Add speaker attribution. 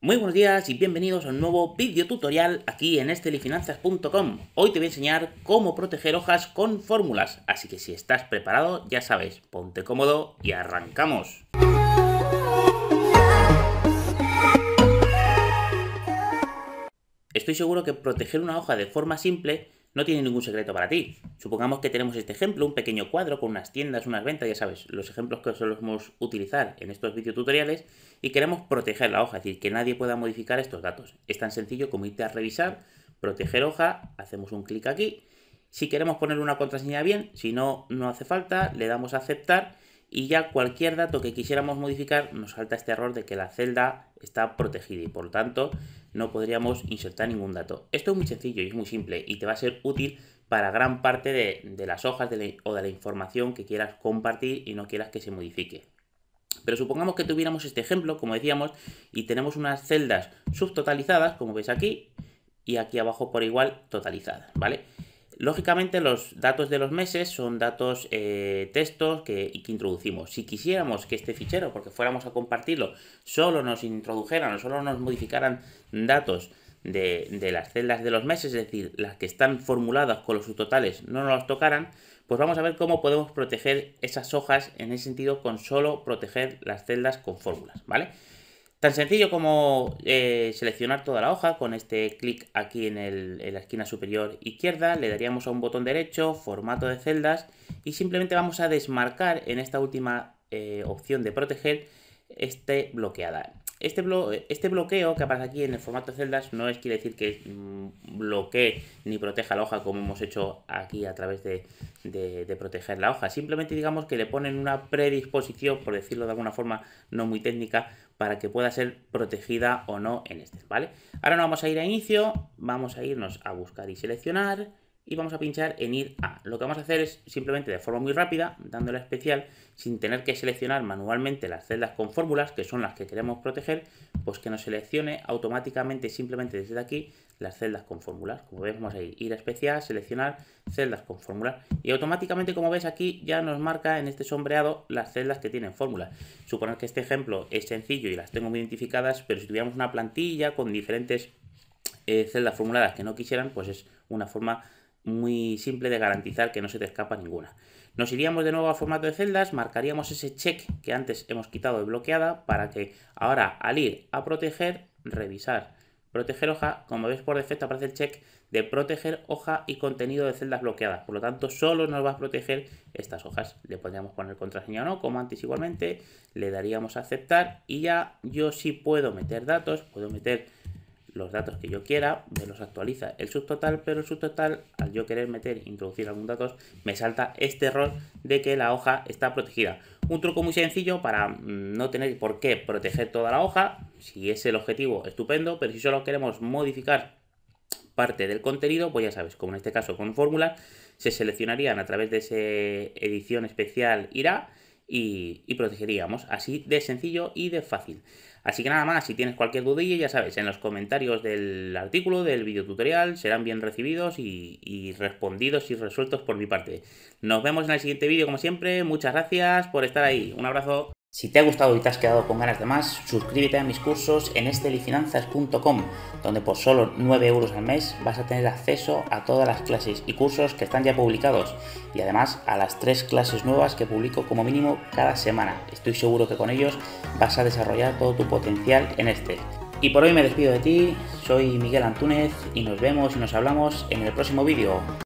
Speaker 1: Muy buenos días y bienvenidos a un nuevo vídeo tutorial aquí en estelifinanzas.com. Hoy te voy a enseñar cómo proteger hojas con fórmulas, así que si estás preparado ya sabes, ponte cómodo y arrancamos. Estoy seguro que proteger una hoja de forma simple no tiene ningún secreto para ti. Supongamos que tenemos este ejemplo, un pequeño cuadro con unas tiendas, unas ventas, ya sabes, los ejemplos que solemos utilizar en estos videotutoriales y queremos proteger la hoja, es decir, que nadie pueda modificar estos datos. Es tan sencillo como irte a revisar, proteger hoja, hacemos un clic aquí. Si queremos poner una contraseña bien, si no, no hace falta, le damos a aceptar y ya cualquier dato que quisiéramos modificar nos salta este error de que la celda está protegida y por lo tanto no podríamos insertar ningún dato. Esto es muy sencillo y es muy simple y te va a ser útil para gran parte de, las hojas o de la información que quieras compartir y no quieras que se modifique. Pero supongamos que tuviéramos este ejemplo, como decíamos, y tenemos unas celdas subtotalizadas, como ves aquí, y aquí abajo por igual totalizadas, ¿vale? Lógicamente los datos de los meses son datos eh, textos que, que, introducimos. Si quisiéramos que este fichero, porque fuéramos a compartirlo, solo nos introdujeran o solo nos modificaran datos de, las celdas de los meses, es decir, las que están formuladas con los subtotales no nos tocaran, pues vamos a ver cómo podemos proteger esas hojas en ese sentido con solo proteger las celdas con fórmulas, ¿vale? Tan sencillo como eh, seleccionar toda la hoja con este clic aquí en, la esquina superior izquierda, le daríamos a un botón derecho, formato de celdas y simplemente vamos a desmarcar en esta última eh, opción de proteger este bloqueada. Este, este bloqueo que aparece aquí en el formato celdas no es quiere decir que mm, bloquee ni proteja la hoja como hemos hecho aquí a través de, proteger la hoja. Simplemente digamos que le ponen una predisposición, por decirlo de alguna forma no muy técnica, para que pueda ser protegida o no en este, ¿vale? Ahora nos vamos a ir a inicio, vamos a irnos a buscar y seleccionar y vamos a pinchar en ir a. Lo que vamos a hacer es simplemente de forma muy rápida, dándole a especial, sin tener que seleccionar manualmente las celdas con fórmulas, que son las que queremos proteger, pues que nos seleccione automáticamente, simplemente desde aquí, las celdas con fórmulas. Como vemos a ir a especial, seleccionar celdas con fórmulas. Y automáticamente, como veis aquí, ya nos marca en este sombreado las celdas que tienen fórmulas. Suponer que este ejemplo es sencillo y las tengo muy identificadas, pero si tuviéramos una plantilla con diferentes eh, celdas formuladas que no quisieran, pues es una forma muy simple de garantizar que no se te escapa ninguna. Nos iríamos de nuevo a formato de celdas, marcaríamos ese check que antes hemos quitado de bloqueada para que ahora al ir a proteger, revisar, proteger hoja, como ves por defecto aparece el check de proteger hoja y contenido de celdas bloqueadas. Por lo tanto, solo nos va a proteger estas hojas. Le podríamos poner contraseña o no, como antes igualmente, le daríamos a aceptar y ya yo sí puedo meter datos, puedo meter los datos que yo quiera, me los actualiza el subtotal, pero el subtotal, al yo querer meter, introducir algún datos, me salta este error de que la hoja está protegida. Un truco muy sencillo para mm, no tener por qué proteger toda la hoja, si es el objetivo, estupendo, pero si solo queremos modificar parte del contenido, pues ya sabes, como en este caso con fórmulas, se seleccionarían a través de ese edición especial irá y, protegeríamos. Así de sencillo y de fácil. Así que nada más, si tienes cualquier dudilla, ya sabes, en los comentarios del artículo, del videotutorial, serán bien recibidos y, y respondidos y resueltos por mi parte. Nos vemos en el siguiente vídeo, como siempre. Muchas gracias por estar ahí. Un abrazo. Si te ha gustado y te has quedado con ganas de más, suscríbete a mis cursos en estelifinanzas.com, donde por solo 9 euros al mes vas a tener acceso a todas las clases y cursos que están ya publicados y además a las 3 clases nuevas que publico como mínimo cada semana. Estoy seguro que con ellos vas a desarrollar todo tu potencial en este. Y por hoy me despido de ti, soy Miguel Antúnez y nos vemos y nos hablamos en el próximo vídeo.